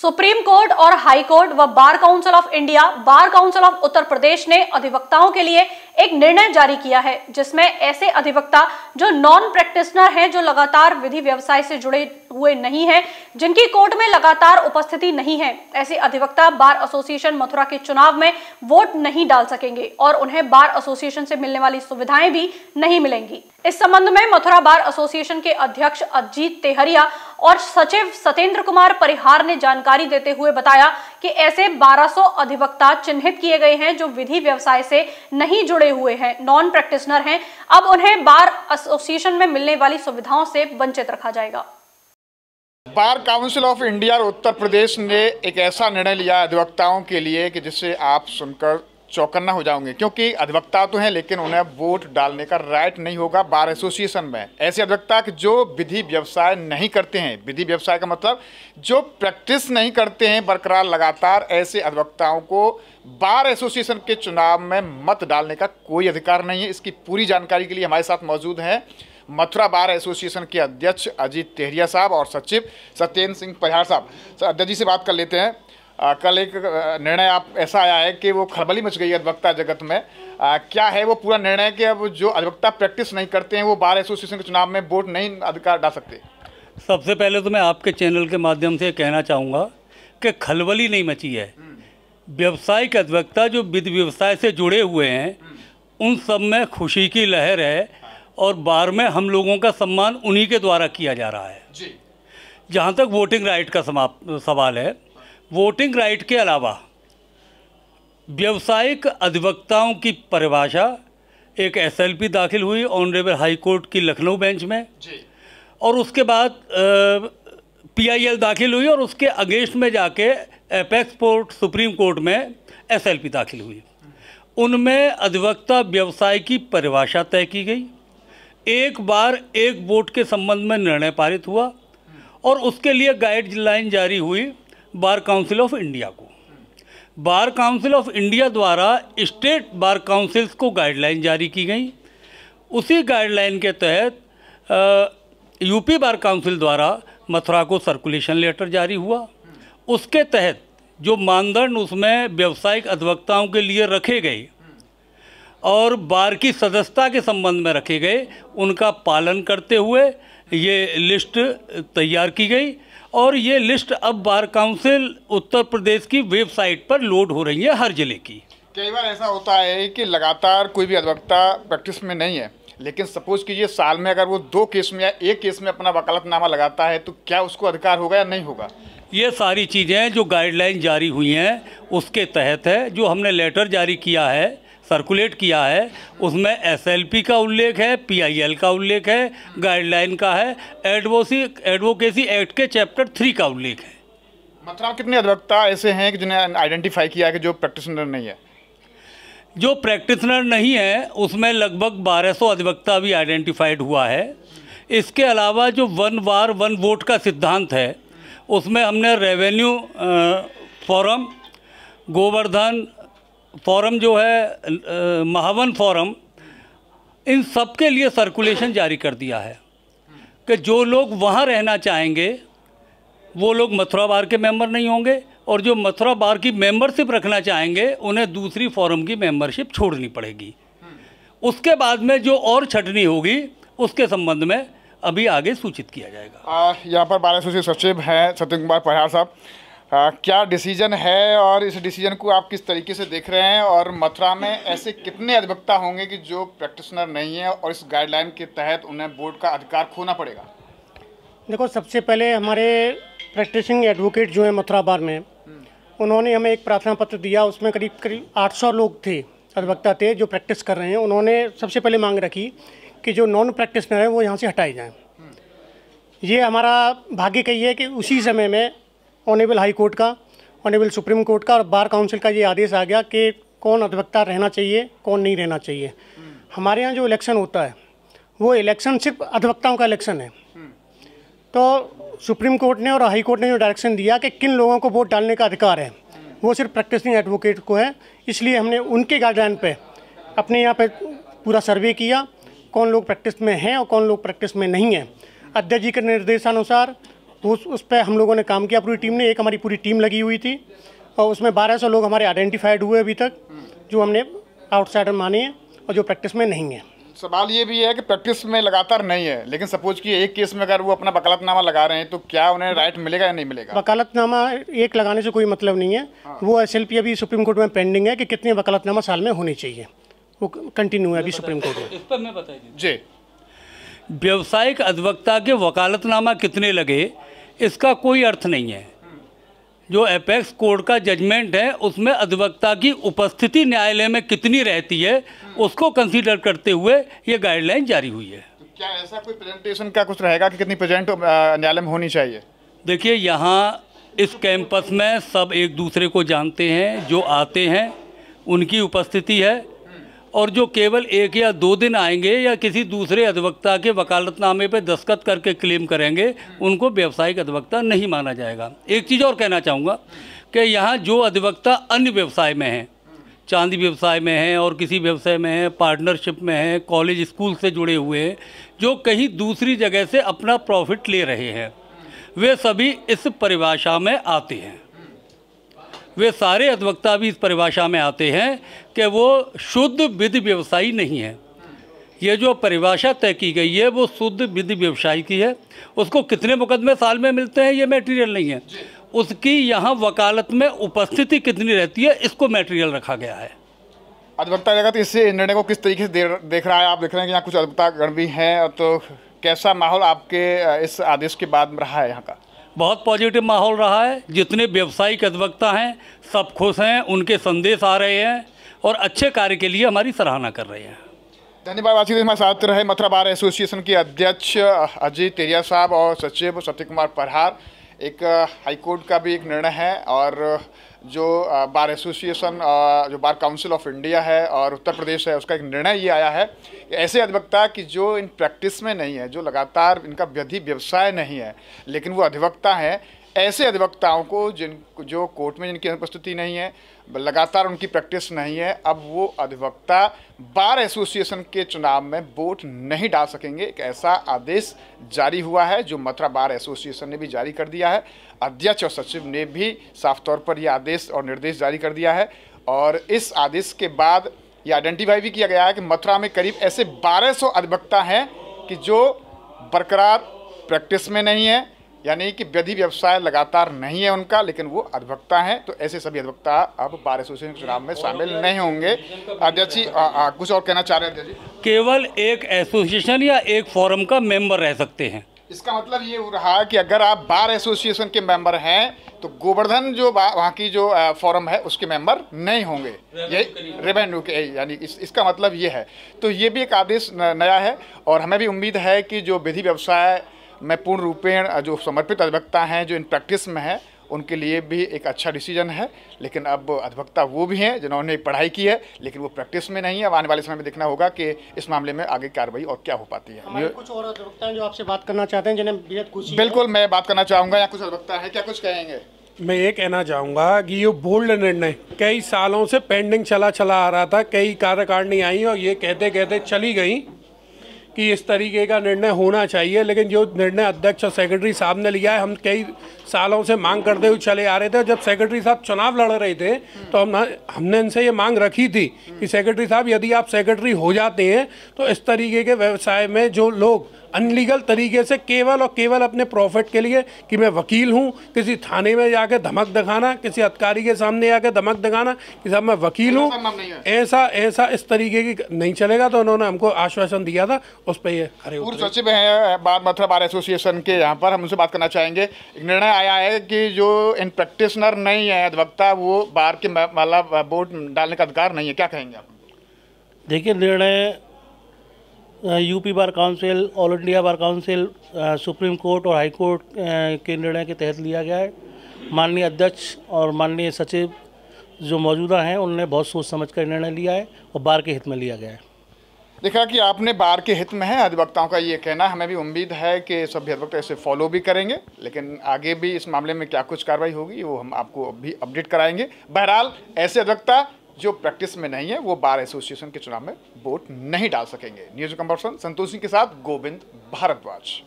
Supreme court और high court व bar council of India bar council of Uttar Pradesh ने अधिवक्ताओं के लिए एक निर्णय जारी किया है जिसमें ऐसे अधिवक्ता जो नॉन प्रैक्टिसनर हैं जो लगातार विधि व्यवसाय से जुड़े हुए नहीं हैं जिनकी कोर्ट में लगातार उपस्थिति नहीं है ऐसे अधिवक्ता बार एसोसिएशन मथुरा के चुनाव में वोट नहीं डाल सकेंगे और उन्हें बार एसोसिएशन से मिलने वाली सुविधाएं भी नहीं मिलेंगी इस संबंध में मथुरा बार एसोसिएशन के अध्यक्ष अजीत तेहरिया और सचिव सत्येंद्र कुमार परिहार ने जानकारी देते हुए बताया कि ऐसे 1200 अधिवक्ता चिन्हित किए गए हैं जो विधि व्यवसाय से नहीं जुड़े हुए हैं नॉन प्रैक्टिसनर हैं अब उन्हें बार एसोसिएशन में मिलने वाली सुविधाओं से वंचित रखा जाएगा बार काउंसिल ऑफ इंडिया और उत्तर प्रदेश ने एक ऐसा निर्णय लिया अधिवक्ताओं के लिए कि जिसे आप सुनकर चौकन्ना हो जाओगे क्योंकि अधिवक्ता तो हैं लेकिन उन्हें वोट डालने का राइट नहीं होगा बार एसोसिएशन में ऐसे अधिवक्ता जो विधि व्यवसाय नहीं करते हैं विधि व्यवसाय का मतलब जो प्रैक्टिस नहीं करते हैं बरकरार लगातार ऐसे अधिवक्ताओं को बार एसोसिएशन के चुनाव में मत डालने का कोई अधिकार नहीं है इसकी पूरी जानकारी के लिए हमारे साथ मौजूद हैं मथुरा बार एसोसिएशन के अध्यक्ष अजीत तेहरिया साहब और सचिव सत्येंद्र सिंह परिहार साहब सर अध्यक्ष जी से बात कर लेते हैं आ, कल एक निर्णय आप ऐसा आया है कि वो खलबली मच गई है अधिवक्ता जगत में आ, क्या है वो पूरा निर्णय कि अब जो अधिवक्ता प्रैक्टिस नहीं करते हैं वो बार एसोसिएशन के चुनाव में वोट नहीं अधिकार डाल सकते सबसे पहले तो मैं आपके चैनल के माध्यम से कहना चाहूँगा कि खलबली नहीं मची है हम्म। व्यवसायिक अधिवक्ता जो विधि व्यवसाय से जुड़े हुए हैं हम्म। उन सब में खुशी की लहर है और बार में हम लोगों का सम्मान उन्हीं के द्वारा किया जा रहा है जी जहाँ तक वोटिंग राइट का सवाल है वोटिंग राइट के अलावा व्यावसायिक अधिवक्ताओं की परिभाषा एक एसएलपी दाखिल हुई ऑनरेबल हाई कोर्ट की लखनऊ बेंच में जी। और उसके बाद पीआईएल दाखिल हुई और उसके अगेंस्ट में जाके एपेक्स कोर्ट सुप्रीम कोर्ट में एसएलपी दाखिल हुई उनमें अधिवक्ता व्यवसाय की परिभाषा तय की गई एक बार एक वोट के संबंध में निर्णय पारित हुआ और उसके लिए गाइडलाइन जारी हुई बार काउंसिल ऑफ इंडिया को बार काउंसिल ऑफ इंडिया द्वारा स्टेट बार काउंसिल्स को गाइडलाइन जारी की गई उसी गाइडलाइन के तहत यूपी बार काउंसिल द्वारा मथुरा को सर्कुलेशन लेटर जारी हुआ उसके तहत जो मानदंड उसमें व्यावसायिक अधिवक्ताओं के लिए रखे गए और बार की सदस्यता के संबंध में रखे गए उनका पालन करते हुए ये लिस्ट तैयार की गई और ये लिस्ट अब बार काउंसिल उत्तर प्रदेश की वेबसाइट पर लोड हो रही है हर जिले की कई बार ऐसा होता है कि लगातार कोई भी अधिवक्ता प्रैक्टिस में नहीं है लेकिन सपोज कीजिए साल में अगर वो दो केस में या एक केस में अपना वकालतनामा लगाता है तो क्या उसको अधिकार होगा या नहीं होगा ये सारी चीज़ें जो गाइडलाइन जारी हुई हैं उसके तहत है जो हमने लेटर जारी किया है सर्कुलेट किया है उसमें एसएलपी का उल्लेख है पीआईएल का उल्लेख है गाइडलाइन का है एडवोसी एडवोकेसी एक्ट के चैप्टर थ्री का उल्लेख है मतलब कितने अधिवक्ता ऐसे हैं कि जिन्हें आइडेंटिफाई किया कि जो प्रैक्टिसनर नहीं है जो प्रैक्टिसनर नहीं है उसमें लगभग 1200 अधिवक्ता भी आइडेंटिफाइड हुआ है इसके अलावा जो वन वार वन वोट का सिद्धांत है उसमें हमने रेवेन्यू फॉरम गोवर्धन फॉरम जो है महावन फॉरम इन सब के लिए सर्कुलेशन जारी कर दिया है कि जो लोग वहाँ रहना चाहेंगे वो लोग मथुरा बार के मेंबर नहीं होंगे और जो मथुरा बार की मेंबरशिप रखना चाहेंगे उन्हें दूसरी फॉरम की मेंबरशिप छोड़नी पड़ेगी उसके बाद में जो और छटनी होगी उसके संबंध में अभी आगे सूचित किया जाएगा यहाँ पर बारह सूची सचिव हैं सत्य कुमार परिहार साहब आ, हाँ, क्या डिसीजन है और इस डिसीजन को आप किस तरीके से देख रहे हैं और मथुरा में ऐसे कितने अधिवक्ता होंगे कि जो प्रैक्टिशनर नहीं है और इस गाइडलाइन के तहत उन्हें बोर्ड का अधिकार खोना पड़ेगा देखो सबसे पहले हमारे प्रैक्टिसिंग एडवोकेट जो हैं मथुरा बार में हम्म। उन्होंने हमें एक प्रार्थना पत्र दिया उसमें करीब करीब 800 लोग थे अधिवक्ता थे जो प्रैक्टिस कर रहे हैं उन्होंने सबसे पहले मांग रखी कि जो नॉन प्रैक्टिसनर हैं वो यहाँ से हटाए जाएँ हम्म। ये हमारा भाग्य कही है कि उसी समय में ऑनेबल हाई कोर्ट का ऑनेबल सुप्रीम कोर्ट का और बार काउंसिल का ये आदेश आ गया कि कौन अधिवक्ता रहना चाहिए कौन नहीं रहना चाहिए हमारे यहाँ जो इलेक्शन होता है वो इलेक्शन सिर्फ अधिवक्ताओं का इलेक्शन है तो सुप्रीम कोर्ट ने और हाई कोर्ट ने जो डायरेक्शन दिया कि किन लोगों को वोट डालने का अधिकार है वो सिर्फ प्रैक्टिसिंग एडवोकेट को है इसलिए हमने उनके गाइडलाइन पे अपने यहाँ पे पूरा सर्वे किया कौन लोग प्रैक्टिस में हैं और कौन लोग प्रैक्टिस में नहीं हैं अध्यक्ष जी के निर्देशानुसार तो उस उस पर हम लोगों ने काम किया पूरी टीम ने एक हमारी पूरी टीम लगी हुई थी और उसमें 1200 लोग हमारे आइडेंटिफाइड हुए अभी तक जो हमने आउटसाइडर माने हैं और जो प्रैक्टिस में नहीं है सवाल ये भी है कि प्रैक्टिस में लगातार नहीं है लेकिन सपोज कि एक केस में अगर वो अपना वकालतनामा लगा रहे हैं तो क्या उन्हें राइट मिलेगा या नहीं मिलेगा वकालतनामा एक लगाने से कोई मतलब नहीं है हाँ। वो एस अभी सुप्रीम कोर्ट में पेंडिंग है कि कितने वकालतनामा साल में होने चाहिए वो कंटिन्यू है अभी सुप्रीम कोर्ट में इस पर मैं बताइए जी व्यावसायिक अधिवक्ता के वकालतनामा कितने लगे इसका कोई अर्थ नहीं है जो एपेक्स कोर्ट का जजमेंट है उसमें अधिवक्ता की उपस्थिति न्यायालय में कितनी रहती है उसको कंसीडर करते हुए ये गाइडलाइन जारी हुई है तो क्या ऐसा कोई प्रेजेंटेशन का कुछ रहेगा कि कितनी प्रेजेंट न्यायालय में होनी चाहिए देखिए यहाँ इस कैंपस में सब एक दूसरे को जानते हैं जो आते हैं उनकी उपस्थिति है और जो केवल एक या दो दिन आएंगे या किसी दूसरे अधिवक्ता के वकालतनामे पर दस्तखत करके क्लेम करेंगे उनको व्यावसायिक अधिवक्ता नहीं माना जाएगा एक चीज़ और कहना चाहूँगा कि यहाँ जो अधिवक्ता अन्य व्यवसाय में हैं चांदी व्यवसाय में हैं और किसी व्यवसाय में हैं पार्टनरशिप में हैं कॉलेज स्कूल से जुड़े हुए हैं जो कहीं दूसरी जगह से अपना प्रॉफिट ले रहे हैं वे सभी इस परिभाषा में आते हैं वे सारे अधिवक्ता भी इस परिभाषा में आते हैं कि वो शुद्ध विधि व्यवसायी नहीं है ये जो परिभाषा तय की गई है वो शुद्ध विधि व्यवसायी की है उसको कितने मुकदमे साल में मिलते हैं ये मेटीरियल नहीं है उसकी यहाँ वकालत में उपस्थिति कितनी रहती है इसको मेटीरियल रखा गया है अधिवक्ता जगत इस निर्णय को किस तरीके से देख रहा है आप देख रहे हैं कि यहाँ कुछ अधिवक्तागण भी हैं तो कैसा माहौल आपके इस आदेश के बाद रहा है यहाँ का बहुत पॉजिटिव माहौल रहा है जितने व्यवसायिक अधिवक्ता हैं सब खुश हैं उनके संदेश आ रहे हैं और अच्छे कार्य के लिए हमारी सराहना कर रहे हैं धन्यवाद आशीष हमारे साथ रहे मथुरा बार एसोसिएशन के अध्यक्ष अजय तेरिया साहब और सचिव सत्य कुमार परहार एक हाईकोर्ट का भी एक निर्णय है और जो बार एसोसिएशन जो बार काउंसिल ऑफ इंडिया है और उत्तर प्रदेश है उसका एक निर्णय ये आया है कि ऐसे अधिवक्ता कि जो इन प्रैक्टिस में नहीं है जो लगातार इनका व्यधि व्यवसाय नहीं है लेकिन वो अधिवक्ता हैं ऐसे अधिवक्ताओं को जिन जो कोर्ट में जिनकी अनुपस्थिति नहीं है लगातार उनकी प्रैक्टिस नहीं है अब वो अधिवक्ता बार एसोसिएशन के चुनाव में वोट नहीं डाल सकेंगे एक ऐसा आदेश जारी हुआ है जो मथुरा बार एसोसिएशन ने भी जारी कर दिया है अध्यक्ष और सचिव ने भी साफ तौर पर यह आदेश और निर्देश जारी कर दिया है और इस आदेश के बाद ये आइडेंटिफाई भी किया गया है कि मथुरा में करीब ऐसे 1200 अधिवक्ता हैं कि जो बरकरार प्रैक्टिस में नहीं है यानी कि व्यधि व्यवसाय लगातार नहीं है उनका लेकिन वो अधिवक्ता हैं तो ऐसे सभी अधिवक्ता अब बार एसोसिएशन के चुनाव में शामिल नहीं होंगे अध्यक्ष जी कुछ और कहना चाह रहे हैं अध्यक्ष केवल एक एसोसिएशन या एक फोरम का मेंबर रह सकते हैं इसका मतलब ये हो रहा कि अगर आप बार एसोसिएशन के मेंबर हैं तो गोवर्धन जो वहाँ की जो फोरम है उसके मेंबर नहीं होंगे ये रेवेन्यू के यानी इस, इसका मतलब ये है तो ये भी एक आदेश नया है और हमें भी उम्मीद है कि जो विधि व्यवसाय मैं पूर्ण रूपेण जो समर्पित अधिवक्ता हैं जो इन प्रैक्टिस में है उनके लिए भी एक अच्छा डिसीजन है लेकिन अब अधिवक्ता वो भी हैं जिन्होंने पढ़ाई की है लेकिन वो प्रैक्टिस में नहीं है अब आने वाले समय में देखना होगा कि इस मामले में आगे कार्रवाई और क्या हो पाती है कुछ और अधिवक्ता जो आपसे बात करना चाहते हैं जिन्हें बेहद कुछ बिल्कुल मैं बात करना चाहूँगा या कुछ अधिवक्ता है क्या कुछ कहेंगे मैं ये कहना चाहूँगा कि ये बोल्ड निर्णय कई सालों से पेंडिंग चला चला आ रहा था कई कार्यकारिणी आई और ये कहते कहते चली गई कि इस तरीके का निर्णय होना चाहिए लेकिन जो निर्णय अध्यक्ष और सेक्रेटरी साहब ने लिया है हम कई सालों से मांग करते हुए चले आ रहे थे जब सेक्रेटरी साहब चुनाव लड़ रहे थे तो हम हमने इनसे ये मांग रखी थी कि सेक्रेटरी साहब यदि आप सेक्रेटरी हो जाते हैं तो इस तरीके के व्यवसाय में जो लोग अनलीगल तरीके से केवल और केवल अपने प्रॉफिट के लिए कि मैं वकील हूँ किसी थाने में जाकर धमक दिखाना किसी अधिकारी के सामने आकर धमक दिखाना कि साहब मैं वकील हूँ ऐसा ऐसा इस तरीके की नहीं चलेगा तो उन्होंने हमको आश्वासन दिया था उस पर ये खड़े सचिव हैं मथुरा बार मतलब एसोसिएशन के यहाँ पर हम उनसे बात करना चाहेंगे एक निर्णय आया है कि जो इन प्रैक्टिसनर नहीं है अधिवक्ता वो बार के मतलब बोर्ड डालने का अधिकार नहीं है क्या कहेंगे आप देखिए निर्णय UP bar council all India bar council supreme court और हाई कोर्ट के निर्णय के तहत लिया गया है माननीय अध्यक्ष और माननीय सचिव जो मौजूदा हैं उनने बहुत सोच समझ कर निर्णय लिया है और बार के हित में लिया गया है देखा कि आपने बार के हित में है अधिवक्ताओं का ये कहना हमें भी उम्मीद है कि सभी अधिवक्ता इसे फॉलो भी करेंगे लेकिन आगे भी इस मामले में क्या कुछ कार्रवाई होगी वो हम आपको भी अपडेट कराएंगे बहरहाल ऐसे अधिवक्ता जो प्रैक्टिस में नहीं है वो बार एसोसिएशन के चुनाव में वोट नहीं डाल सकेंगे न्यूज कंबर्सन संतोष सिंह के साथ गोविंद भारद्वाज